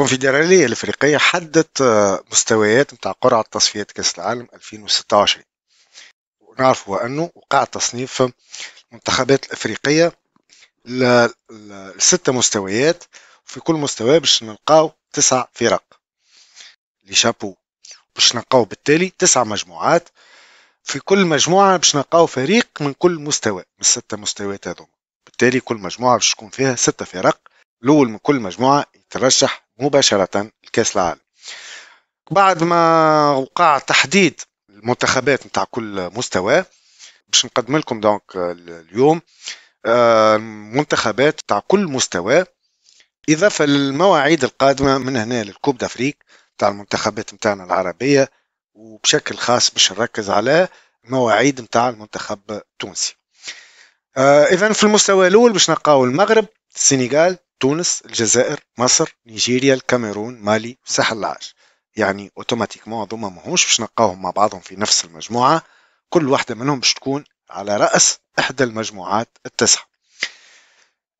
الكونفدرالية الأفريقية حدت آه، مستويات متاع قرعة تصفيات كأس العالم 2026 ونعرفوا أنه وقع تصنيف المنتخبات الأفريقية لستة مستويات في كل مستوى باش نلقاو تسع فرق لي شابو باش نلقاو بالتالي تسع مجموعات في كل مجموعة باش نلقاو فريق من كل مستوى من الستة مستويات هذوما بالتالي كل مجموعة باش تكون فيها ستة فرق الأول من كل مجموعة يترشح مباشرة لكأس العالم بعد ما وقع تحديد المنتخبات نتاع كل مستوى باش نقدم لكم دونك اليوم آه، منتخبات نتاع كل مستوى إضافة للمواعيد القادمة من هنا للكوب دافريك تاع المنتخبات نتاعنا العربية وبشكل خاص باش نركز على المواعيد نتاع المنتخب التونسي آه، إذا في المستوى الأول باش نلقاو المغرب السنغال تونس الجزائر مصر نيجيريا الكاميرون مالي الساحل العاج يعني اوتوماتيكمون هذوما ماهوش باش نلقاهم مع بعضهم في نفس المجموعه كل واحده منهم باش تكون على راس احدى المجموعات التسعه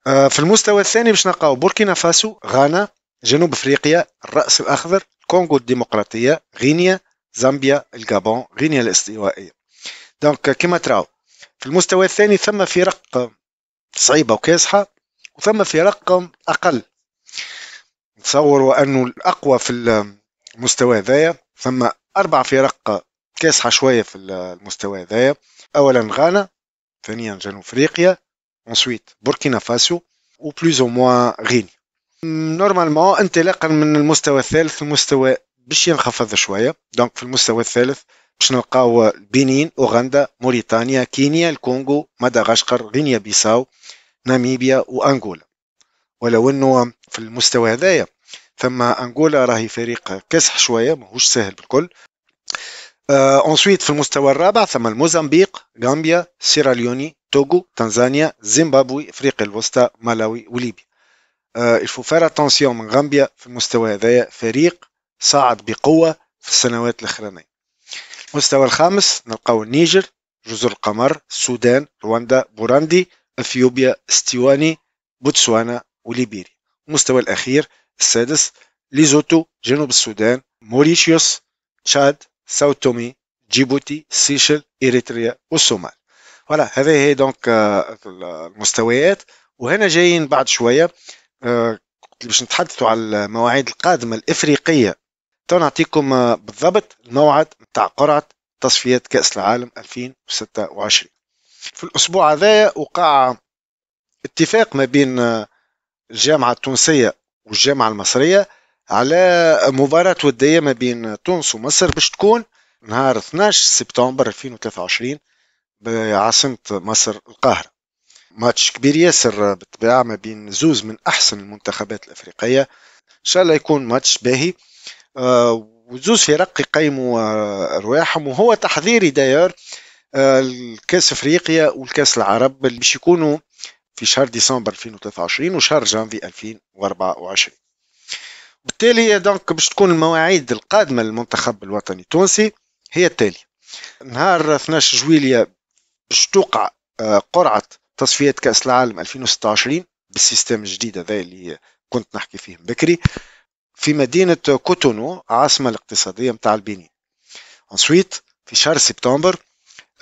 آه، في المستوى الثاني باش نلقاو بوركينا فاسو غانا جنوب افريقيا الراس الاخضر الكونغو الديمقراطيه غينيا زامبيا الجابون غينيا الاستوائيه دونك كما تراو في المستوى الثاني ثم فرق صعيبه وكاسحه وثم في رقم اقل نتصور انه الاقوى في المستوى هذايا ثم اربع فرق كاسحه شويه في المستوى هذايا اولا غانا ثانيا جنوب افريقيا انسويت بوركينا فاسو وبلوز او موا غينيا نورمالمون انطلاقا من المستوى الثالث المستوى باش ينخفض شويه دونك في المستوى الثالث باش نلقاو بنين اوغندا موريتانيا كينيا الكونغو مدغشقر غينيا بيساو ناميبيا وانغولا ولو انه في المستوى هذايا ثم انغولا راهي فريق كسح شويه ماهوش سهل بالكل اونسويت آه، في المستوى الرابع ثم الموزمبيق غامبيا سيراليوني توغو تنزانيا زيمبابوي افريقيا الوسطى مالاوي وليبيا الفو فار اتونسيون من غامبيا في المستوى هذايا فريق صعد بقوه في السنوات الاخرانيه المستوى الخامس نلقاو النيجر جزر القمر السودان رواندا بوراندي أثيوبيا استواني بوتسوانا وليبيريا المستوى الأخير السادس ليزوتو جنوب السودان موريشيوس تشاد ساو تومي جيبوتي سيشل إريتريا والصومال فوالا هذه هي دونك آه، المستويات وهنا جايين بعد شويه آه، باش نتحدثوا على المواعيد القادمه الافريقيه تو نعطيكم آه، بالضبط الموعد نتاع قرعه تصفيات كاس العالم 2026 في الاسبوع هذايا وقع اتفاق ما بين الجامعه التونسيه والجامعه المصريه على مباراة ودية ما بين تونس ومصر باش تكون نهار 12 سبتمبر 2023 بعاصمة مصر القاهرة ماتش كبير ياسر بالطبيعة ما بين زوز من أحسن المنتخبات الأفريقية إن شاء الله يكون ماتش باهي آه، وزوز فرق يقيموا آه، أرواحهم وهو تحذيري داير آه، الكاس افريقيا والكاس العرب اللي باش يكونوا في شهر ديسمبر 2023 وشهر جانفي 2024 وبالتالي دونك باش تكون المواعيد القادمه للمنتخب الوطني التونسي هي التالي نهار 12 جويليا باش توقع آه، قرعة تصفيات كأس العالم 2026 بالسيستم الجديد هذا اللي كنت نحكي فيه بكري في مدينة كوتونو عاصمة الاقتصادية متاع البنين. انسويت في شهر سبتمبر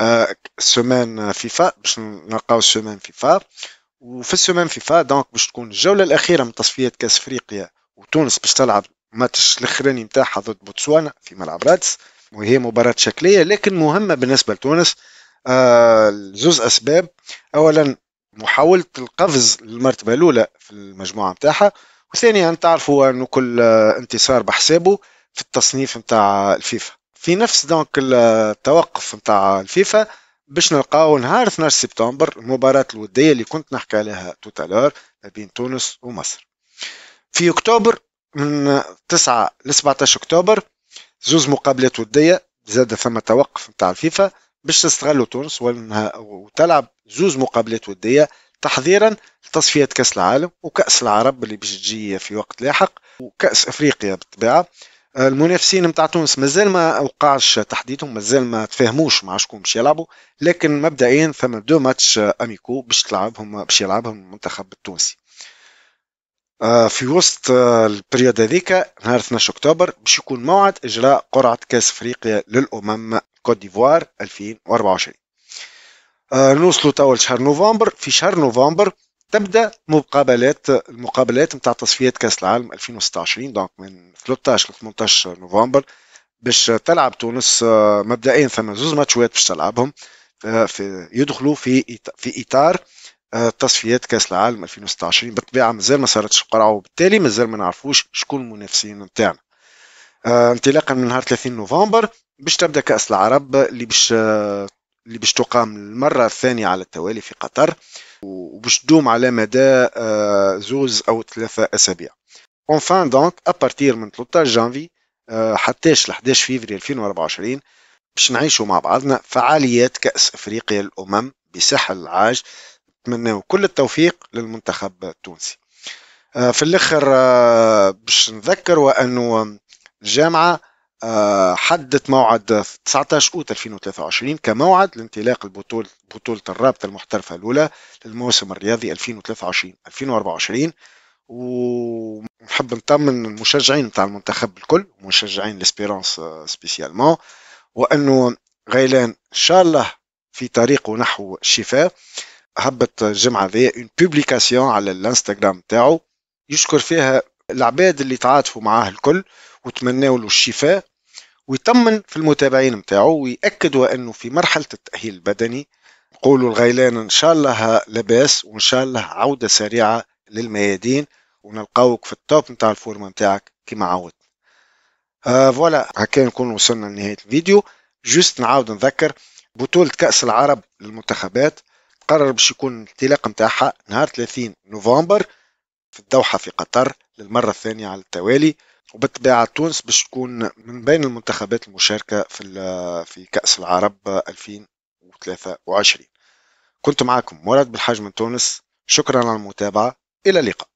آه، سومان فيفا باش نلقاو سومان فيفا وفي السومان فيفا دونك باش تكون الجوله الاخيره من تصفيات كاس افريقيا وتونس باش تلعب ماتش الاخراني نتاعها ضد بوتسوانا في ملعب رادس وهي مباراة شكلية لكن مهمة بالنسبة لتونس آه أسباب أولا محاولة القفز للمرتبة الأولى في المجموعة نتاعها وثانيا تعرفوا أنه كل انتصار بحسابه في التصنيف نتاع الفيفا في نفس دونك التوقف نتاع الفيفا باش نلقاو نهار 12 سبتمبر المباراة الودية اللي كنت نحكي عليها توتالور ما بين تونس ومصر في اكتوبر من 9 ل 17 اكتوبر زوز مقابلات ودية زاد ثم توقف نتاع الفيفا باش تستغلوا تونس وتلعب زوز مقابلات ودية تحضيرا لتصفية كأس العالم وكأس العرب اللي باش تجي في وقت لاحق وكأس أفريقيا بالطبيعة المنافسين نتاع تونس مازال ما وقعش تحديدهم مازال ما تفاهموش مع شكون باش يلعبوا لكن مبدئيا فما دو ماتش اميكو باش تلعبهم باش يلعبهم المنتخب التونسي آه، في وسط آه، البريود هذيك نهار 12 اكتوبر باش يكون موعد اجراء قرعه كاس افريقيا للامم كوت ديفوار 2024 آه، نوصلوا توا لشهر نوفمبر في شهر نوفمبر تبدا مقابلات المقابلات نتاع تصفيات كاس العالم 2026 دونك من 13 ل 18 نوفمبر باش تلعب تونس آه، مبدئيا ثم زوز ماتشوات باش تلعبهم آه، في يدخلوا في في اطار آه، تصفيات كاس العالم 2026 بالطبيعه مازال ما صارتش القرعه وبالتالي مازال ما نعرفوش شكون المنافسين نتاعنا انطلاقا من نهار 30 نوفمبر باش تبدا كاس العرب اللي باش اللي باش تقام المرة الثانية على التوالي في قطر وباش تدوم على مدى آه، زوز أو ثلاثة أسابيع اونفان دونك ابارتير من 13 جانفي آه، حتى 11 فيفري 2024 باش نعيشوا مع بعضنا فعاليات كأس أفريقيا للأمم بساحل العاج نتمنى كل التوفيق للمنتخب التونسي آه، في الاخر باش نذكر وانه الجامعه آه، حدد موعد 19 اوت 2023 كموعد لانطلاق البطولة بطولة الرابطة المحترفة الأولى للموسم الرياضي 2023 2024 ونحب نطمن المشجعين نتاع المنتخب الكل مشجعين لسبيرانس آه، سبيسيالمون وأنه غيلان إن شاء الله في طريقه نحو الشفاء هبط الجمعة ذي اون بوبليكاسيون على الانستغرام تاعو يشكر فيها العباد اللي تعاطفوا معاه الكل وتمناوا له الشفاء ويطمن في المتابعين نتاعو ويأكدوا أنه في مرحلة التأهيل البدني نقولوا الغيلان إن شاء الله لاباس وإن شاء الله عودة سريعة للميادين ونلقاوك في التوب نتاع الفورمة نتاعك كما عودت آه فوالا هكا نكون وصلنا لنهاية الفيديو جوست نعاود نذكر بطولة كأس العرب للمنتخبات قرر باش يكون الانطلاق نتاعها نهار 30 نوفمبر في الدوحة في قطر للمرة الثانية على التوالي وبالطبيعة تونس باش تكون من بين المنتخبات المشاركة في في كأس العرب 2023 كنت معكم مراد بالحاج من تونس شكرا على المتابعة إلى اللقاء